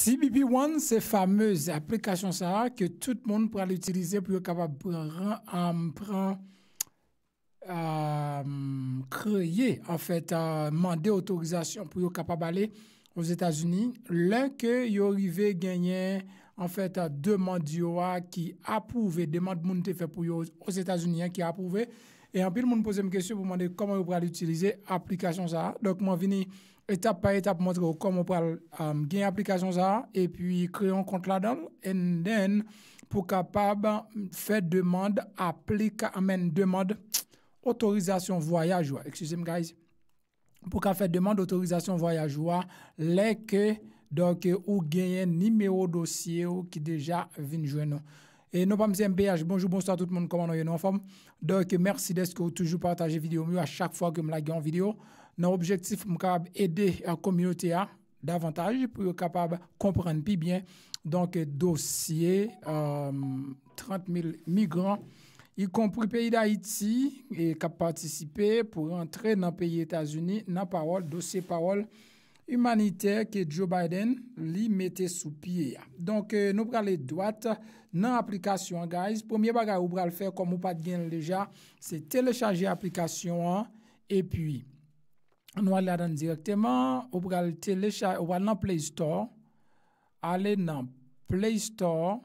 CBP One, se fameuse aplikasyon sa, ke tout moun prale itilize pou yo kapab pran, pran, pran, kreye, an fèt, mande otorizasyon pou yo kapab ale o Zeta Zuni, lè ke yo rive genyen, an fèt, a deman diwa ki apouve, deman moun te fè pou yo o Zeta Zuni, an ki apouve, e an pi l moun pose m kesyon pou mande koman yo prale itilize aplikasyon sa, lòk moun vini, etap pa etap montre ou kom ou pral gwenye aplikasyon zara, epi kreyon kontladan, en den pou kapab fè demande aplika amen demande otorizasyon voyajwa, eksusem guys, pou kap fè demande otorizasyon voyajwa, lek ou gwenye nime ou dosye ou ki deja vinjwen nou. Et nous sommes MPH. Bonjour, bonsoir tout le monde. Comment allez-vous en forme? Donc, merci d'être toujours partagé vidéo à chaque fois que je like en vidéo. Notre objectif, est d'aider la communauté à davantage pour être capable de comprendre plus bien. Donc, dossier euh, 30 000 migrants, y compris pays d'Haïti, et a participé pour entrer dans le pays États-Unis, dans parole, dossier parole. humanite ke Joe Biden li mette sou piye ya. Donk euh, nou prale doat nan aplikasyon guys. Premier bagay ou prale fè kom ou pat gen leja, se telechaje aplikasyon an, e pi nou alè adan direktyman, ou prale nan Play Store, ale nan Play Store,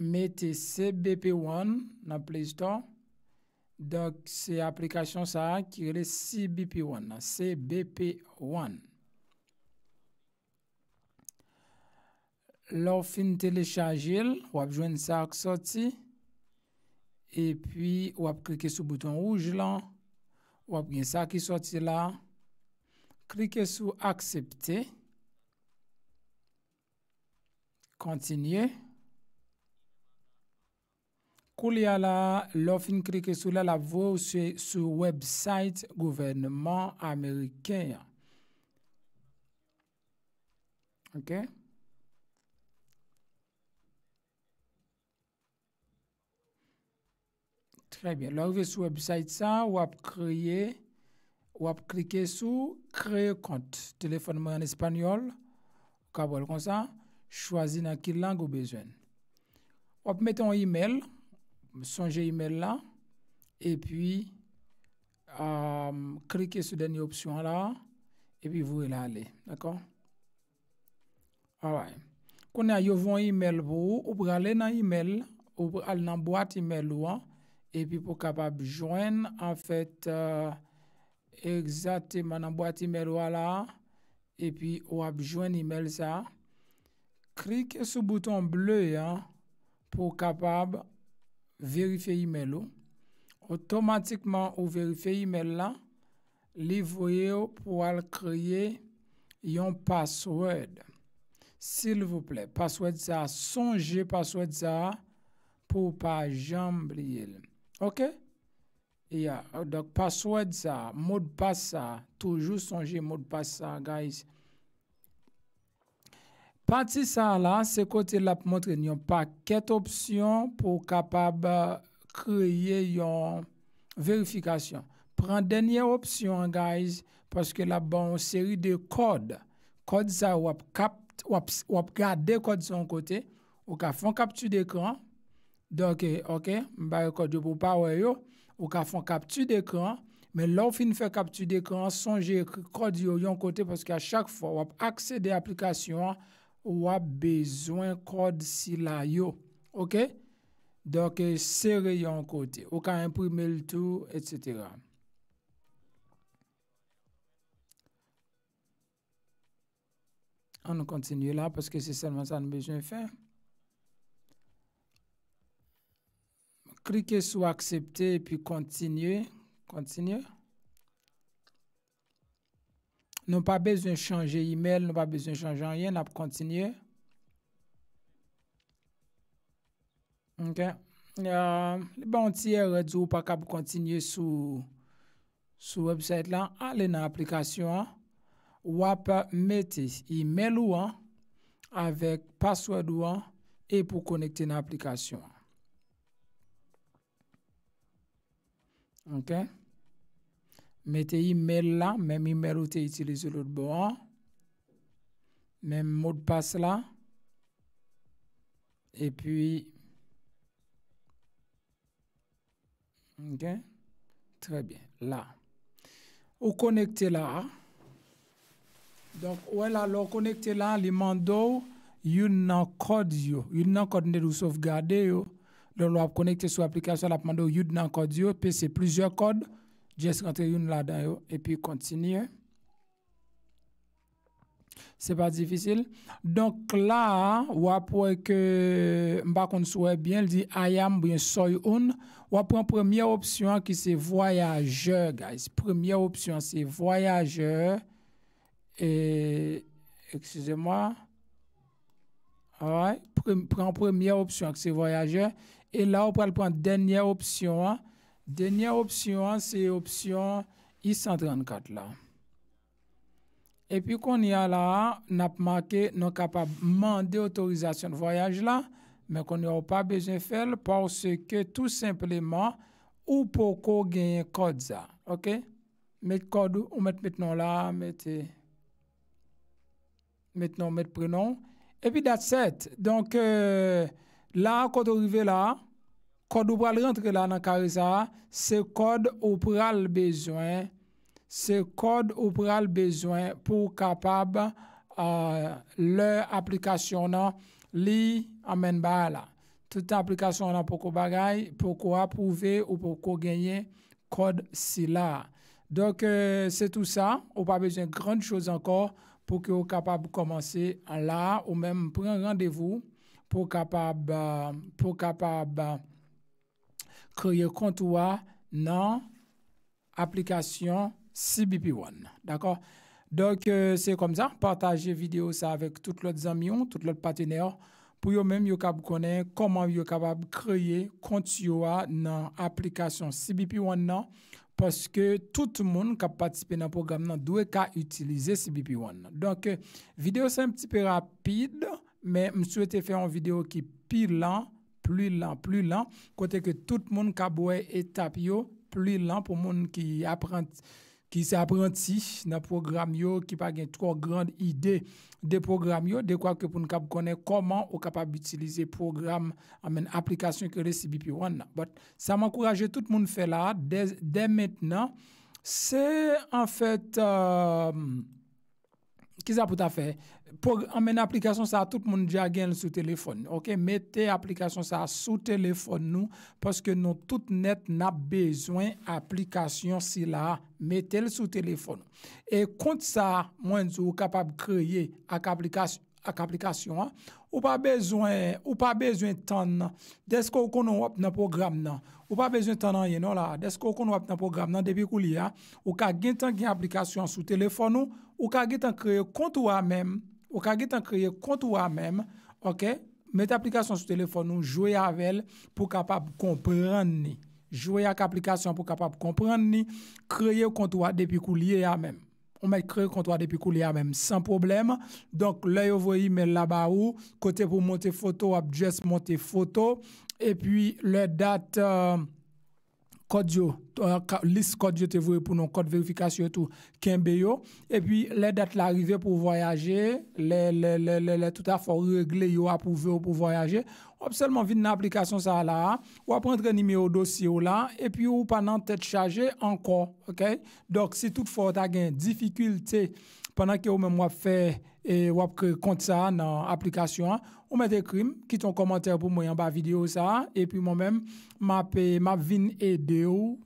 mette CBP1 nan Play Store, Dok, se aplikasyon sa ak kire CBP1. CBP1. Lo fin telechajil, wap jwen sa ak soti. E pi wap klike sou bouton ouj lan. Wap gen sa ak ki soti la. Klike sou aksepte. Klike sou aksepte. Kontinye. Kuliala l'offre sous la voie sur website gouvernement américain. OK? Très bien. Là, vous sur website ça, ou à créé, ou à cliquer sur créer compte. Téléphone en espagnol, comme ça, choisir dans quelle langue vous avez besoin. Vous mettez un email. Songez l'email là et puis euh, cliquez sur la dernière option là et puis vous allez aller. D'accord? Alright. Quand vous avez un email vous, vous allez dans email, vous allez dans boîte email là hein, et puis pour capable joindre en fait euh, exactement dans boîte email là et puis vous pouvez joindre email ça. Cliquez sur le bouton bleu hein, pour capable Vérifiez email automatiquement ou vérifiez email là, livrer pour créer un password. S'il vous plaît, password ça, songez password ça pour pas jamais OK? Yeah. Euh, donc, password ça, mot de passe ça, toujours songez mot de passe ça, guys. Pati sa la, se kote la pou montre, nyon pa ket opsyon pou kapab euh, kreye yon verifikasyon. Pren denye opsyon, guys, paske la bon seri de kode. Kode sa wap gade kode sa yon kote, ou ka fon kaptu de ekran. Donke, eh, ok, mba yon kode pou pa wè yo, ou ka fon kaptu de ekran, men lò fin fè kaptu de ekran, son jè kode yon kote, paske a chak fò wap akse de aplikasyon, Ou a besoin code codes Ok? Donc, c'est euh, rayon côté. Ou pouvez imprimer le tout, etc. On continue là parce que c'est seulement ça que nous besoin faire. Cliquez sur accepter et puis continue. Continue. Nou pa bezon chanje e-mail, nou pa bezon chanje anyen la pou kontinye. Ok. Ok. Euh, Li ba onti e redzou pa ka pou kontinye sou website lan. Ale nan aplikasyon. Ou ap meti e-mail ou an. Avek password ou an. E pou konekte nan aplikasyon. Ok. Ok. mettez email là, même email où tu utilisé l'autre bord, même mot de passe là, et puis, ok, très bien, là. Vous connectez là, donc, voilà, vous connectez là, les y a un code yo, a un code vous sauvegarder yo. Vous l'a connecté sur l'application, Il y a un code yo, puis c'est plusieurs codes juste rentré une là-dedans et puis continue. C'est pas difficile. Donc là, ou après que Mbakon soit bien, il dit I am bien soy un. Ou après première option qui c'est voyageur, guys. Première option c'est voyageur. excusez-moi. Prends prend première option qui c'est voyageur et là on va prendre dernière option. Hein. Dernière option, c'est option I-134 là. Et puis on y a là, on a marqué, non capable de demander autorisation de voyage là, mais qu'on n'aura pas besoin de faire parce que tout simplement, ou pour gagner gagne code ça, ok? Mettre code ou met maintenant là, mettez maintenant le prénom. Et puis, date it. Donc, euh, là, quand on arrive là, kode ou pral rentre la nan ka reza, se kode ou pral bezwen, se kode ou pral bezwen pou kapab le aplikasyon nan li amen ba la. Tout aplikasyon nan pou kou bagay, pou kou apouve ou pou kou genye kode si la. Dok e, se tout sa, ou pa bezwen kranj chouz ankor pou ki ou kapab komanse la ou menm pran randevou pou kapab pou kapab kreye kontiwa nan aplikasyon CBP One, d'akor? Donk, se kom sa, pataje video sa avèk tout lot zamiyon, tout lot patenèr, pou yo mèm yo kap konè, koman yo kapab kreye kontiwa nan aplikasyon CBP One nan, paske tout moun kap patispe nan program nan, dwe ka utilize CBP One. Donk, video sa mpiti pe rapide, men mswe te fe an video ki pilan, Plu lan, plu lan. Kote ke tout moun kab wè etap yo. Plu lan pou moun ki se aprenti nan program yo. Ki pa gen trok grand ide de program yo. De kwa ke pou moun kab konen koman ou kapab itilize program amèn aplikasyon ki resibi pi wè nan. But, sa mou akouraje tout moun fè la. De mèt nan, se an fèt... Kisa pou ta fè, pou amen aplikasyon sa, tout moun diya gen sou telefon nou. Ok, mette aplikasyon sa sou telefon nou, paske nou tout net na bezwen aplikasyon si la mette sou telefon nou. E kont sa mwen zou kapab kreye ak aplikasyon, A ka aplikasyon an. Ou pa bezwen tann nan, desko ou konon wap nan program nan. Ou pa bezwen tann nan yinon la, desko ou konon wap nan program nan depuis kou li an, ou ka gen tann gen aplikasyon sou telefon nou, ou ka gen tann kreye kontou waman. Ou ka gen tann kreye kontou waman, ok? Men t'a aplikasyon sou telefon nou, jouye avel pou kapap komprend ni. Jouye a ka aplikasyon pou kapap komprend ni, kreye kontou waman, depuis kou li e an mèm. on met créé comptoir depuis a même sans problème. Donc l'œil voyez, mais là-bas où côté pour monter photo, abjess monter photo et puis le date... Euh, kod yo, euh, lis kod yo te vwe pou nou, kod verifikasyon tou kenbe yo, epi le dat la rive pou voyaje, le le le le le tout a fwo regle yo a pou vwe ou pou voyaje, ap selman vide nan aplikasyon sa la, wap rentre nime yo dosye yo la, epi yo ou panan tet chaje, anko, ok, dok si tout fwo ta gen, difikilte, panan ki yo men wap fe, et vous un compte ça dans l'application. Vous mettez crime, quitte un commentaire pour moi en bas vidéo ça, et puis moi-même, je m'a vin aider vous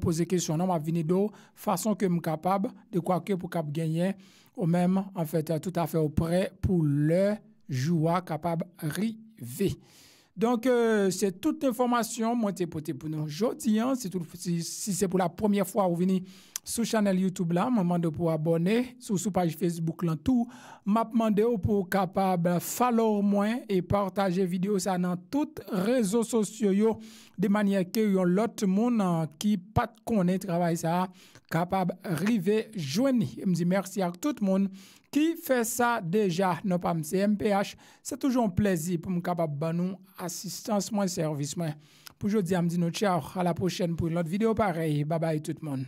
poser question, questions m'a vin façon que je capable de quoi que pour cap gagner, ou même, en fait, tout à fait prêt pour le joueur capable rêver. Donk euh, se tout informasyon mwen te pote pou nou jodi an, si se pou la pwemye fwa ou vini sou chanel Youtube la, mwen mande pou abone sou sou page Facebook lan tou, mwen ap mande ou pou kapab falor mwen e partaje video sa nan tout rezo sosyo yo de manye ke yon lot moun ki pat konen trabay sa a. kapab rive jweni. M di mersi ak tout moun ki fe sa deja nou pa mse MPH. Se toujoun plezi pou m kapab ban nou asistans mwen servis mwen. Poujou di am di nou tchè ou. A la pochen pou lout videoparey. Babay tout moun.